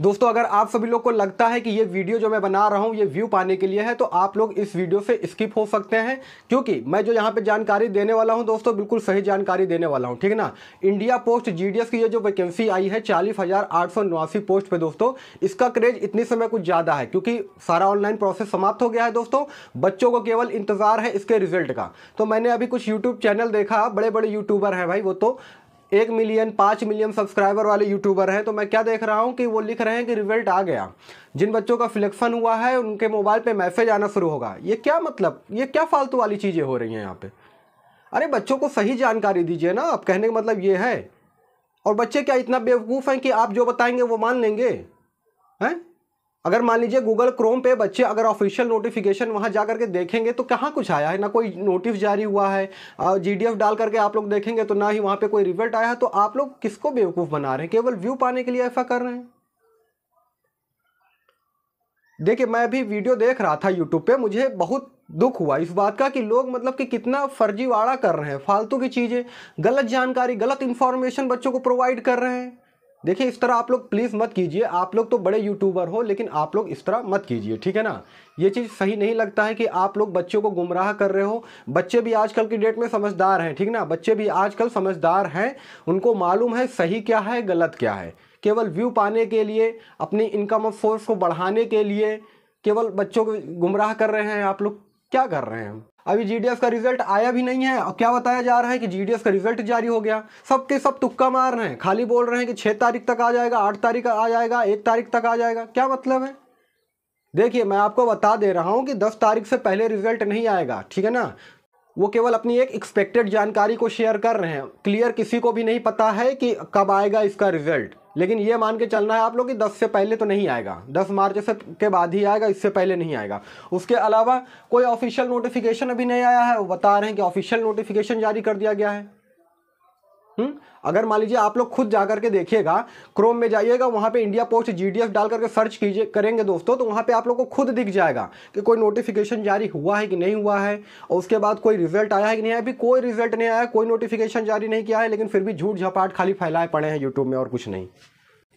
दोस्तों अगर आप सभी लोग को लगता है कि ये वीडियो जो मैं बना रहा हूँ ये व्यू पाने के लिए है तो आप लोग इस वीडियो से स्किप हो सकते हैं क्योंकि मैं जो यहाँ पे जानकारी देने वाला हूँ दोस्तों बिल्कुल सही जानकारी देने वाला हूँ ठीक है ना इंडिया पोस्ट जीडीएस की ये जो वैकेंसी आई है चालीस पोस्ट पर दोस्तों इसका क्रेज इतने समय कुछ ज़्यादा है क्योंकि सारा ऑनलाइन प्रोसेस समाप्त हो गया है दोस्तों बच्चों को केवल इंतज़ार है इसके रिजल्ट का तो मैंने अभी कुछ यूट्यूब चैनल देखा बड़े बड़े यूट्यूबर हैं भाई वो तो एक मिलियन पाँच मिलियन सब्सक्राइबर वाले यूट्यूबर हैं तो मैं क्या देख रहा हूँ कि वो लिख रहे हैं कि रिजल्ट आ गया जिन बच्चों का सिलेक्शन हुआ है उनके मोबाइल पे मैसेज आना शुरू होगा ये क्या मतलब ये क्या फालतू वाली चीज़ें हो रही हैं यहाँ पे अरे बच्चों को सही जानकारी दीजिए ना आप कहने का मतलब ये है और बच्चे क्या इतना बेवकूफ़ हैं कि आप जो बताएंगे वो मान लेंगे हैं अगर मान लीजिए गूगल क्रोम पे बच्चे अगर ऑफिशियल नोटिफिकेशन वहाँ जा करके देखेंगे तो कहाँ कुछ आया है ना कोई नोटिस जारी हुआ है जी डी एफ डाल करके आप लोग देखेंगे तो ना ही वहाँ पे कोई रिजल्ट आया है तो आप लोग किसको बेवकूफ़ बना रहे हैं केवल व्यू पाने के लिए ऐसा कर रहे हैं देखिए मैं भी वीडियो देख रहा था यूट्यूब पे मुझे बहुत दुख हुआ इस बात का कि लोग मतलब कि कितना फर्जीवाड़ा कर रहे हैं फालतू की चीज़ें गलत जानकारी गलत इन्फॉर्मेशन बच्चों को प्रोवाइड कर रहे हैं देखिए इस तरह आप लोग प्लीज़ मत कीजिए आप लोग तो बड़े यूट्यूबर हो लेकिन आप लोग इस तरह मत कीजिए ठीक है ना ये चीज़ सही नहीं लगता है कि आप लोग बच्चों को गुमराह कर रहे हो बच्चे भी आजकल की डेट में समझदार हैं ठीक ना बच्चे भी आजकल समझदार हैं उनको मालूम है सही क्या है गलत क्या है केवल व्यू पाने के लिए अपनी इनकम ऑफ सोर्स को बढ़ाने के लिए केवल बच्चों को गुमराह कर रहे हैं आप लोग क्या कर रहे हैं अभी जीडीएस का रिजल्ट आया भी नहीं है और क्या बताया जा रहा है कि जीडीएस का रिजल्ट जारी हो गया सब के सब तुक्का मार रहे हैं खाली बोल रहे हैं कि छः तारीख तक आ जाएगा आठ तारीख आ जाएगा एक तारीख तक आ जाएगा क्या मतलब है देखिए मैं आपको बता दे रहा हूँ कि दस तारीख से पहले रिजल्ट नहीं आएगा ठीक है ना वो केवल अपनी एक एक्सपेक्टेड जानकारी को शेयर कर रहे हैं क्लियर किसी को भी नहीं पता है कि कब आएगा इसका रिजल्ट लेकिन ये मान के चलना है आप लोग कि 10 से पहले तो नहीं आएगा 10 मार्च से के बाद ही आएगा इससे पहले नहीं आएगा उसके अलावा कोई ऑफिशियल नोटिफिकेशन अभी नहीं आया है वो बता रहे हैं कि ऑफिशियल नोटिफिकेशन जारी कर दिया गया है हुँ? हम्म? अगर मान लीजिए आप लोग खुद जा करके देखिएगा क्रोम में जाइएगा वहां पे इंडिया पोस्ट जीडीएफ डाल करके सर्च कीजिए करेंगे दोस्तों तो वहां पे आप लोग को खुद दिख जाएगा कि कोई नोटिफिकेशन जारी हुआ है कि नहीं हुआ है और उसके बाद कोई रिजल्ट आया है कि नहीं आया अभी कोई रिजल्ट नहीं आया कोई नोटिफिकेशन जारी नहीं किया है लेकिन फिर भी झूठ झपाट खाली फैलाए पड़े हैं यूट्यूब में और कुछ नहीं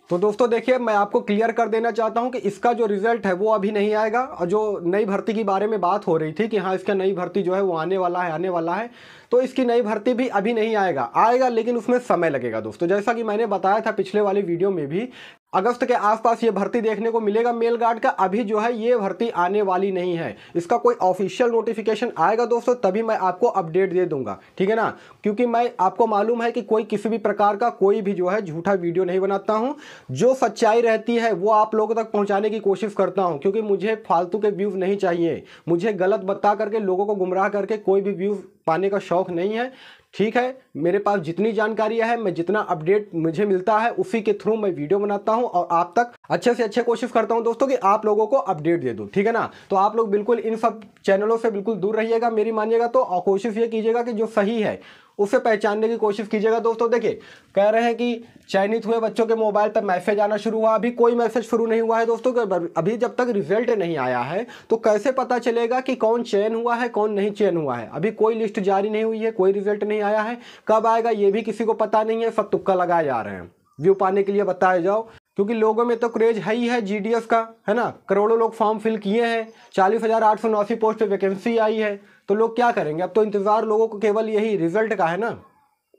तो दोस्तों देखिए मैं आपको क्लियर कर देना चाहता हूं कि इसका जो रिजल्ट है वो अभी नहीं आएगा और जो नई भर्ती के बारे में बात हो रही थी कि हाँ इसका नई भर्ती जो है वो आने वाला है आने वाला है तो इसकी नई भर्ती भी अभी नहीं आएगा आएगा लेकिन उसमें समय लगेगा दोस्तों तो जैसा कि मैंने बताया था पिछले वाले वीडियो में भी अगस्त के आसपास ये भर्ती देखने को मिलेगा मेल गार्ड का अभी जो है ये भर्ती आने वाली नहीं है इसका कोई ऑफिशियल नोटिफिकेशन आएगा दोस्तों तभी मैं आपको अपडेट दे दूंगा ठीक है ना क्योंकि मैं आपको मालूम है कि कोई किसी भी प्रकार का कोई भी जो है झूठा वीडियो नहीं बनाता हूँ जो सच्चाई रहती है वो आप लोगों तक पहुँचाने की कोशिश करता हूँ क्योंकि मुझे फालतू के व्यूज़ नहीं चाहिए मुझे गलत बता करके लोगों को गुमराह करके कोई भी व्यूज़ पाने का शौक शौक नहीं है ठीक है मेरे पास जितनी जानकारी है मैं जितना अपडेट मुझे मिलता है उसी के थ्रू मैं वीडियो बनाता हूं और आप तक अच्छे से अच्छे कोशिश करता हूं दोस्तों कि आप लोगों को अपडेट दे दूं ठीक है ना तो आप लोग बिल्कुल इन सब चैनलों से बिल्कुल दूर रहिएगा मेरी मानिएगा तो और कोशिश ये कीजिएगा कि जो सही है उसे पहचानने की कोशिश कीजिएगा दोस्तों देखिए कह रहे हैं कि चयनित हुए बच्चों के मोबाइल पर मैसेज आना शुरू हुआ अभी कोई मैसेज शुरू नहीं हुआ है दोस्तों अभी जब तक रिजल्ट नहीं आया है तो कैसे पता चलेगा कि कौन चयन हुआ है कौन नहीं चयन हुआ है अभी कोई लिस्ट जारी नहीं हुई है कोई रिजल्ट नहीं आया है कब आएगा ये भी किसी को पता नहीं है सब तुक्का लगाए जा रहे हैं व्यू पाने के लिए बताया जाओ क्योंकि लोगों में तो क्रेज है ही है जीडीएस का है ना करोड़ों लोग फॉर्म फिल किए हैं चालीस हज़ार आठ सौ नौसी पोस्ट पर वैकेंसी आई है तो लोग क्या करेंगे अब तो इंतज़ार लोगों को केवल यही रिजल्ट का है ना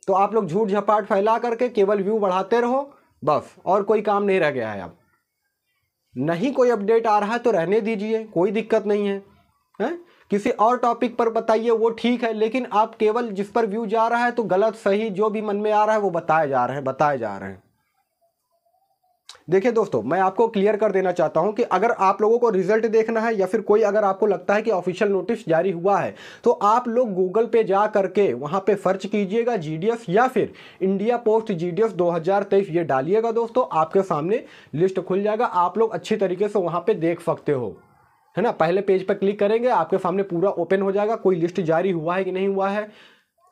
तो आप लोग झूठ झपाट फैला करके केवल व्यू बढ़ाते रहो बस और कोई काम नहीं रह गया है अब नहीं कोई अपडेट आ रहा है तो रहने दीजिए कोई दिक्कत नहीं है है? किसी और टॉपिक पर बताइए वो ठीक है लेकिन आप केवल जिस पर व्यू जा रहा है तो गलत सही जो भी मन में आ रहा है वो बताए जा रहे हैं बताए जा रहे हैं देखिए दोस्तों मैं आपको क्लियर कर देना चाहता हूं कि अगर आप लोगों को रिजल्ट देखना है या फिर कोई अगर आपको लगता है कि ऑफिशियल नोटिस जारी हुआ है तो आप लोग गूगल पे जा करके वहां पे सर्च कीजिएगा जीडीएफ या फिर इंडिया पोस्ट जीडीएफ 2023 ये डालिएगा दोस्तों आपके सामने लिस्ट खुल जाएगा आप लोग अच्छी तरीके से वहाँ पर देख सकते हो है ना पहले पेज पर क्लिक करेंगे आपके सामने पूरा ओपन हो जाएगा कोई लिस्ट जारी हुआ है कि नहीं हुआ है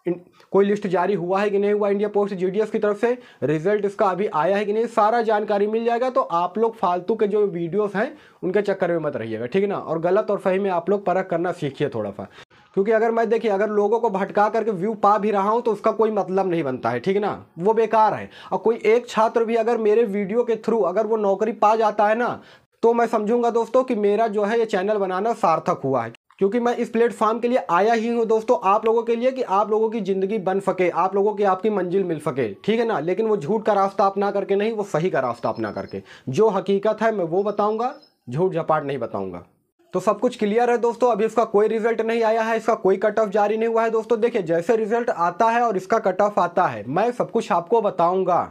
कोई लिस्ट जारी हुआ है कि नहीं हुआ इंडिया पोस्ट जीडीएस की तरफ से रिजल्ट इसका अभी आया है कि नहीं सारा जानकारी मिल जाएगा तो आप लोग फालतू के जो वीडियोस हैं उनके चक्कर में मत रहिएगा ठीक ना और गलत और सही में आप लोग परख करना सीखिए थोड़ा सा क्योंकि अगर मैं देखिए अगर लोगों को भटका करके व्यू पा भी रहा हूँ तो उसका कोई मतलब नहीं बनता है ठीक ना वो बेकार है और कोई एक छात्र भी अगर मेरे वीडियो के थ्रू अगर वो नौकरी पा जाता है ना तो मैं समझूंगा दोस्तों कि मेरा जो है ये चैनल बनाना सार्थक हुआ है क्योंकि मैं इस प्लेटफॉर्म के लिए आया ही हूँ दोस्तों आप लोगों के लिए कि आप लोगों की ज़िंदगी बन सके आप लोगों की आपकी मंजिल मिल सके ठीक है ना लेकिन वो झूठ का रास्ता अपना करके नहीं वो सही का रास्ता अपना करके जो हकीकत है मैं वो बताऊँगा झूठ झपाट नहीं बताऊँगा तो सब कुछ क्लियर है दोस्तों अभी इसका कोई रिजल्ट नहीं आया है इसका कोई कट ऑफ जारी नहीं हुआ है दोस्तों देखिए जैसे रिजल्ट आता है और इसका कट ऑफ आता है मैं सब कुछ आपको बताऊंगा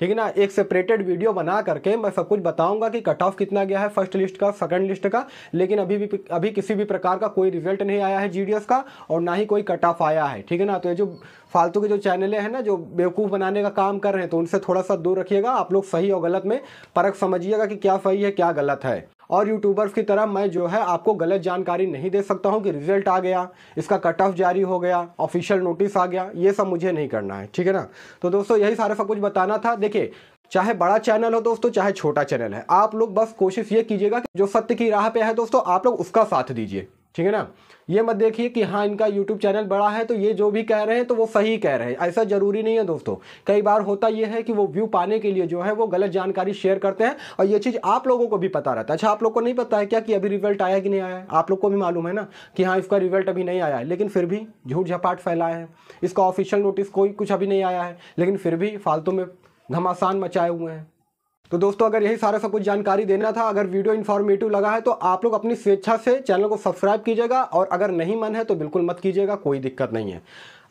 ठीक है ना एक सेपरेटेड वीडियो बना करके मैं सब कुछ बताऊंगा कि कट ऑफ कितना गया है फर्स्ट लिस्ट का सेकंड लिस्ट का लेकिन अभी भी अभी किसी भी प्रकार का कोई रिजल्ट नहीं आया है जीडीएस का और ना ही कोई कट ऑफ आया है ठीक है ना तो ये जो फालतू के जो चैनलें हैं ना जो बेवकूफ़ बनाने का काम कर रहे हैं तो उनसे थोड़ा सा दूर रखिएगा आप लोग सही और गलत में परख समझिएगा कि क्या सही है क्या गलत है और यूट्यूबर्स की तरह मैं जो है आपको गलत जानकारी नहीं दे सकता हूँ कि रिजल्ट आ गया इसका कट ऑफ जारी हो गया ऑफिशियल नोटिस आ गया ये सब मुझे नहीं करना है ठीक है ना तो दोस्तों यही सारा सब कुछ बताना था देखिए चाहे बड़ा चैनल हो दोस्तों चाहे छोटा चैनल है आप लोग बस कोशिश ये कीजिएगा कि जो सत्य की राह पे है दोस्तों आप लोग उसका साथ दीजिए ठीक है ना ये मत देखिए कि हाँ इनका यूट्यूब चैनल बड़ा है तो ये जो भी कह रहे हैं तो वो सही कह रहे हैं ऐसा ज़रूरी नहीं है दोस्तों कई बार होता ये है कि वो व्यू पाने के लिए जो है वो गलत जानकारी शेयर करते हैं और ये चीज़ आप लोगों को भी पता रहता है अच्छा आप लोग को नहीं पता है क्या कि अभी रिजल्ट आया कि नहीं आया आप लोग को भी मालूम है ना कि हाँ इसका रिजल्ट अभी नहीं आया है लेकिन फिर भी झूठ झपाट फैलाए हैं इसका ऑफिशियल नोटिस कोई कुछ अभी नहीं आया है लेकिन फिर भी फालतू में घमासान मचाए हुए हैं तो दोस्तों अगर यही सारा सब कुछ जानकारी देना था अगर वीडियो इन्फॉर्मेटिव लगा है तो आप लोग अपनी स्वेच्छा से चैनल को सब्सक्राइब कीजिएगा और अगर नहीं मन है तो बिल्कुल मत कीजिएगा कोई दिक्कत नहीं है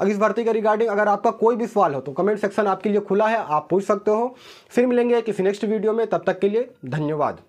अगर इस भर्ती के रिगार्डिंग अगर आपका कोई भी सवाल हो तो कमेंट सेक्शन आपके लिए खुला है आप पूछ सकते हो फिर मिलेंगे किसी नेक्स्ट वीडियो में तब तक के लिए धन्यवाद